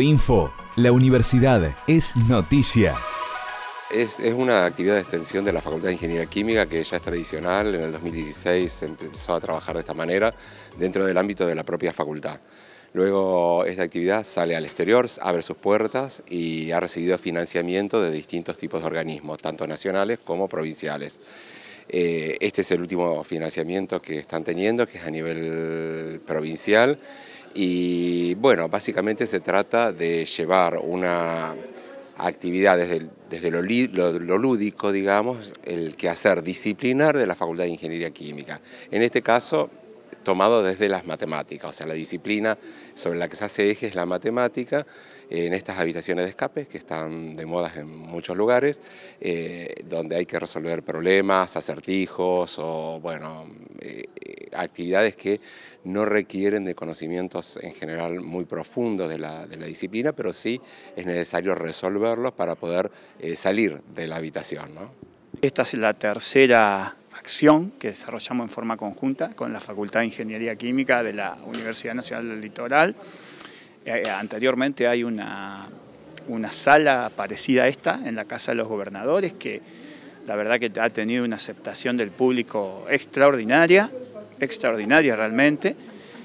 info La universidad es noticia. Es, una actividad de extensión de la Facultad de Ingeniería Química que ya es tradicional. En el 2016 empezó a trabajar de esta manera dentro del ámbito de la propia facultad. Luego esta actividad sale al exterior, abre sus puertas y ha recibido financiamiento de distintos tipos de organismos, tanto nacionales como provinciales. Eh, este es el último financiamiento que están teniendo, que es a nivel provincial. Y bueno, básicamente se trata de llevar una actividad desde, lo, lúdico, digamos, el quehacer disciplinar de la Facultad de Ingeniería Química. En este caso, tomado desde las matemáticas, o sea, la disciplina sobre la que se hace eje es la matemática, eh, en estas habitaciones de escape que están de modas en muchos lugares, eh, donde hay que resolver problemas, acertijos o, bueno, eh, actividades que no requieren de conocimientos en general muy profundos de la, disciplina, pero sí es necesario resolverlos para poder eh, salir de la habitación. Esta es la tercera acción que desarrollamos en forma conjunta con la Facultad de Ingeniería Química de la Universidad Nacional del Litoral. Eh, eh, anteriormente hay una, una sala parecida a esta en la Casa de los Gobernadores que la verdad que ha tenido una aceptación del público extraordinaria extraordinaria realmente.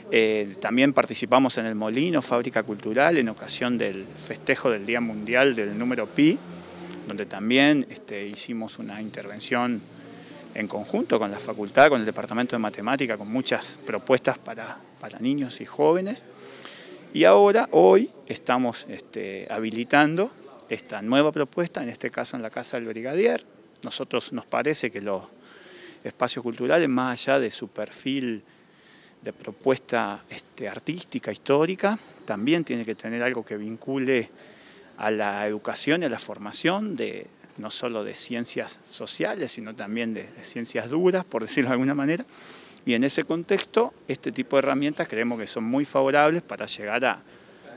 Eh, también participamos en el Molino, Fábrica Cultural, en ocasión del festejo del Día Mundial del número Pi, donde también este, hicimos una intervención en conjunto con la facultad, con el Departamento de Matemática, con muchas propuestas para, niños y jóvenes. Y ahora, hoy, estamos este, habilitando esta nueva propuesta, en este caso en la Casa del Brigadier. Nosotros nos parece que lo, espacios culturales, más allá de su perfil de propuesta este, artística, histórica, también tiene que tener algo que vincule a la educación y a la formación de no solo de ciencias sociales, sino también de, ciencias duras, por decirlo de alguna manera. Y en ese contexto, este tipo de herramientas creemos que son muy favorables para llegar a,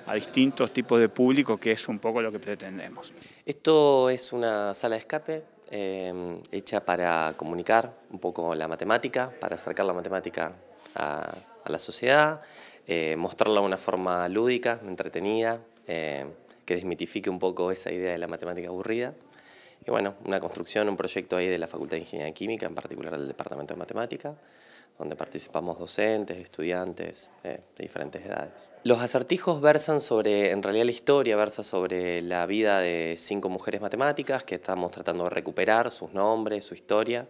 a distintos tipos de público, que es un poco lo que pretendemos. Esto es una sala de escape Em, hecha para comunicar un poco la matemática, para acercar la matemática a, la sociedad, eh, mostrarla de una forma lúdica, entretenida, em, que desmitifique un poco esa idea de la matemática aburrida. Y bueno, una construcción, un proyecto ahí de la Facultad de Ingeniería Química, en particular del Departamento de Matemática donde participamos docentes, estudiantes eh, de diferentes edades. Los acertijos versan sobre, en realidad la historia versa sobre la vida de cinco mujeres matemáticas que estamos tratando de recuperar, sus nombres, su historia,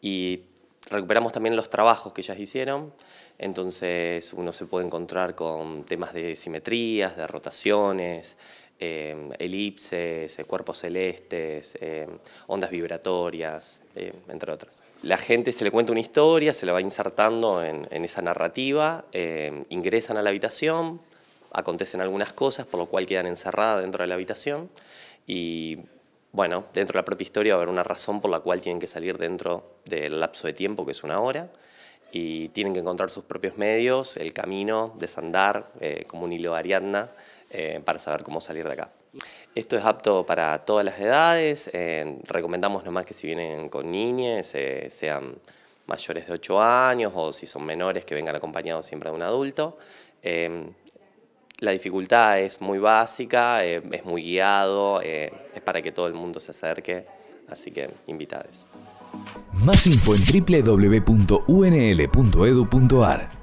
y recuperamos también los trabajos que ellas hicieron, entonces uno se puede encontrar con temas de simetrías, de rotaciones, Em, elipses, eh, cuerpos celestes, em, ondas vibratorias, em, entre otras. La gente se le cuenta una historia, se la va insertando en, esa narrativa, ingresan a la habitación, acontecen algunas cosas, por lo cual quedan encerradas dentro de la habitación y bueno, dentro de la propia historia va a haber una razón por la cual tienen que salir dentro del lapso de tiempo, que es una hora, y tienen que encontrar sus propios medios, el camino, desandar, eh, como un hilo de Ariadna, eh, para saber cómo salir de acá. Esto es apto para todas las edades, eh, recomendamos nomás que si vienen con niñas eh, sean mayores de 8 años o si son menores que vengan acompañados siempre de un adulto. Eh, la dificultad es muy básica, es muy guiado, es para que todo el mundo se acerque, así que invitades. Más info en www.unl.edu.ar